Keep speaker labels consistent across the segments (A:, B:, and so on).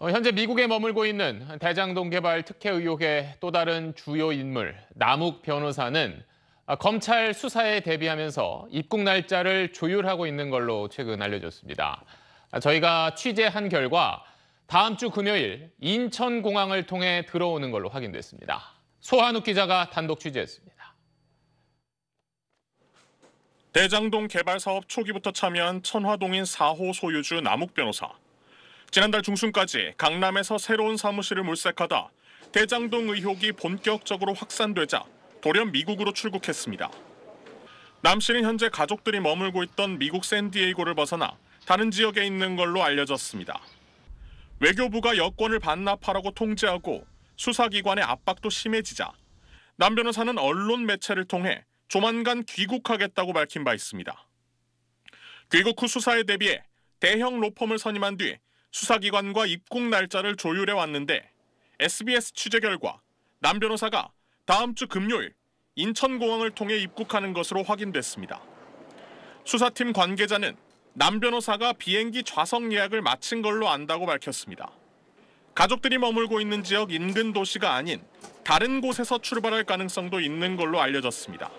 A: 어, 현재 미국에 머물고 있는 대장동 개발 특혜 의혹의 또 다른 주요 인물 남욱 변호사는 아, 검찰 수사에 대비하면서 입국 날짜를 조율하고 있는 걸로 최근 알려졌습니다. 아, 저희가 취재한 결과 다음 주 금요일 인천공항을 통해 들어오는 걸로 확인됐습니다. 소한욱 기자가
B: 단독 취재했습니다. 대장동 개발 사업 초기부터 참여한 천화동인 4호 소유주 남욱 변호사. 지난달 중순까지 강남에서 새로운 사무실을 물색하다 대장동 의혹이 본격적으로 확산되자 돌연 미국으로 출국했습니다. 남 씨는 현재 가족들이 머물고 있던 미국 샌디에이고를 벗어나 다른 지역에 있는 걸로 알려졌습니다. 외교부가 여권을 반납하라고 통제하고 수사기관의 압박도 심해지자 남 변호사는 언론 매체를 통해 조만간 귀국하겠다고 밝힌 바 있습니다. 귀국 후 수사에 대비해 대형 로펌을 선임한 뒤 수사기관과 입국 날짜를 조율해 왔는데 SBS 취재 결과 남 변호사가 다음 주 금요일 인천공항을 통해 입국하는 것으로 확인됐습니다. 수사팀 관계자는 남 변호사가 비행기 좌석 예약을 마친 걸로 안다고 밝혔습니다. 가족들이 머물고 있는 지역 인근 도시가 아닌 다른 곳에서 출발할 가능성도 있는 걸로 알려졌습니다.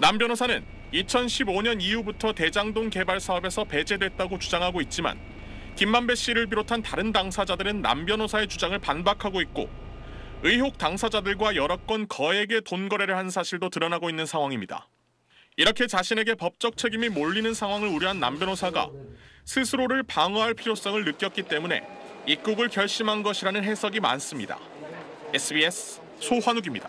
B: 남 변호사는 2015년 이후부터 대장동 개발 사업에서 배제됐다고 주장하고 있지만 김만배 씨를 비롯한 다른 당사자들은 남 변호사의 주장을 반박하고 있고 의혹 당사자들과 여러 건 거액의 돈 거래를 한 사실도 드러나고 있는 상황입니다. 이렇게 자신에게 법적 책임이 몰리는 상황을 우려한 남 변호사가 스스로를 방어할 필요성을 느꼈기 때문에 입국을 결심한 것이라는 해석이 많습니다. SBS 소환욱입니다.